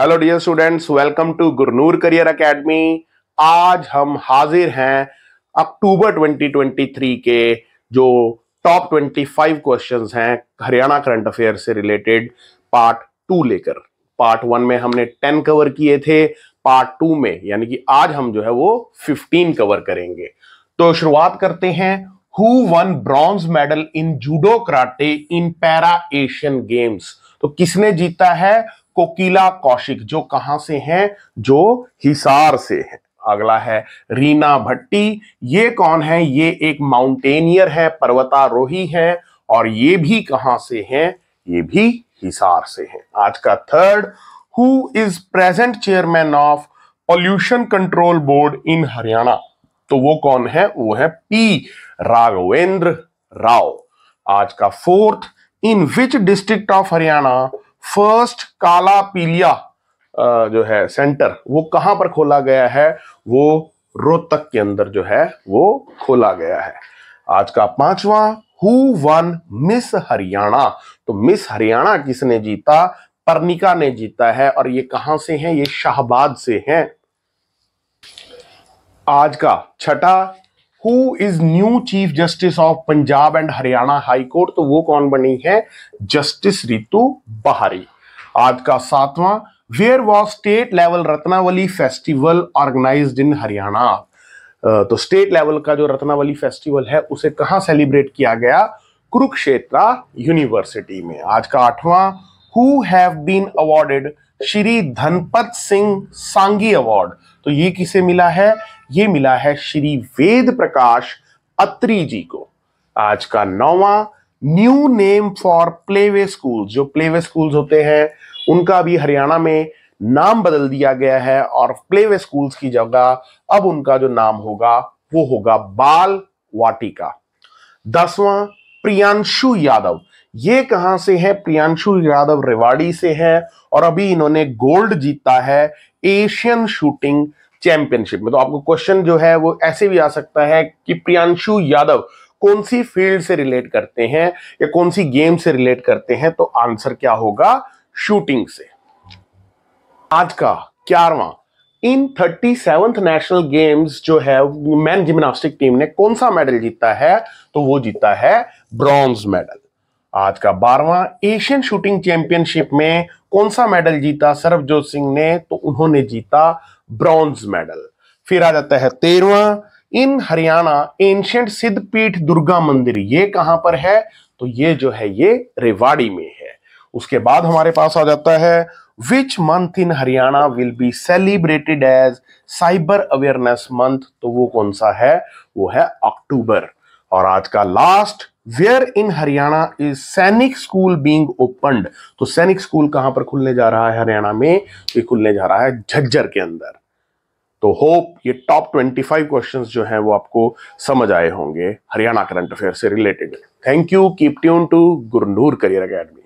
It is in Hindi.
hello dear students welcome to Gurnoor career academy आज हम हाजिर हैं अक्टूबर 2023 के जो टॉप 25 क्वेश्चंस हैं हरियाणा करंट अफेयर से रिलेटेड पार्ट टू लेकर पार्ट वन में हमने 10 कवर किए थे पार्ट टू में यानी कि आज हम जो है वो 15 कवर करेंगे तो शुरुआत करते हैं who won bronze medal in judo karate in para Asian games तो किसने जीता है कोकिला कौशिक जो कहां से हैं जो हिसार से हैं अगला है रीना भट्टी ये कौन है ये एक माउंटेनियर है पर्वतारोही है और ये भी कहां से हैं ये भी हिसार से हैं आज का third who is present chairman of pollution control board in Haryana तो वो कौन है वो है पी राघवेंद्र राव आज का fourth in which district of Haryana first काला पीलिया जो है सेंटर वो कहां पर खोला गया है वो रोहतक के अंदर जो है वो खोला गया है आज का पांचवा हु वन मिस हरियाणा तो मिस हरियाणा किसने जीता पर्णिका ने जीता है और ये कहां से हैं ये शाहबाद से हैं आज का छठा who is new chief justice of Punjab and Haryana high court तो वो कौन बनी है जस्टिस रितु बहारी आज का सातवां where was state level Ratnawali festival organise in Haryana तो स्टेट लेवल का जो रत्नावली फेस्टिवल है उसे कहाँ सेलिब्रेट किया गया कुरुक्षेत्रा यूनिवर्सिटी में आज का आठवां who have been awarded Shri Dhanpat Singh सांगी अवार्ड तो ये किसे मिला है ये मिला है श्री वेद प्रकाश अत्री जी को आज का नौवा new name for playway school जो प्लेवे स्कूल्स होते हैं उनका अभी हरियाणा में नाम बदल दिया गया है और प्लेवे स्कूल्स की जगह अब उनका जो नाम होगा वो होगा बाल वाटिका दसवां प्रियांशु यादव ये कहां से है प्रियांशु यादव रेवाड़ी से है और अभी इन्होंने गोल्ड जीता है एशियन शूटिंग चैंपियनशिप में तो आपको क्वेश्चन जो है वो ऐसे भी आ सकता है कि प्रियांशु यादव कौन सी फील्ड से रिलेट करते हैं या कौन सी गेम से रिलेट करते हैं तो आंसर क्या होगा शूटिंग से आज का क्यारवा in thirty seventh national games जो है मैन जिम्नास्टिक टीम ने कौन सा मेडल जीता है तो वो जीता है ब्रॉन्ज मेडल आज का बारवा एशियन शूटिंग चैंपियनशिप में कौन सा मेडल जीता सरबजोत सिंह ने तो उन्होंने जीता ब्रॉन्ज मेडल फिर आ जाता है तेरवा इन हरियाणा एंशियंट सिद्धपीठ दुर्गा मंदिर ये कहां पर है तो ये जो है ये रेवाड़ी में है उसके बाद हमारे पास आ जाता है which month in Haryana will be celebrated as cyber awareness month तो वो कौन सा है वो है अक्टूबर और आज का last where in Haryana is Sainik school being opened तो सैनिक स्कूल कहां पर खुलने जा रहा है हरियाणा में ये खुलने जा रहा है झज्जर के अंदर तो होप ये टॉप 25 क्वेश्चंस जो हैं वो आपको समझ आए होंगे हरियाणा करंट अफेयर से related thank you keep tune to Gurnoor career academy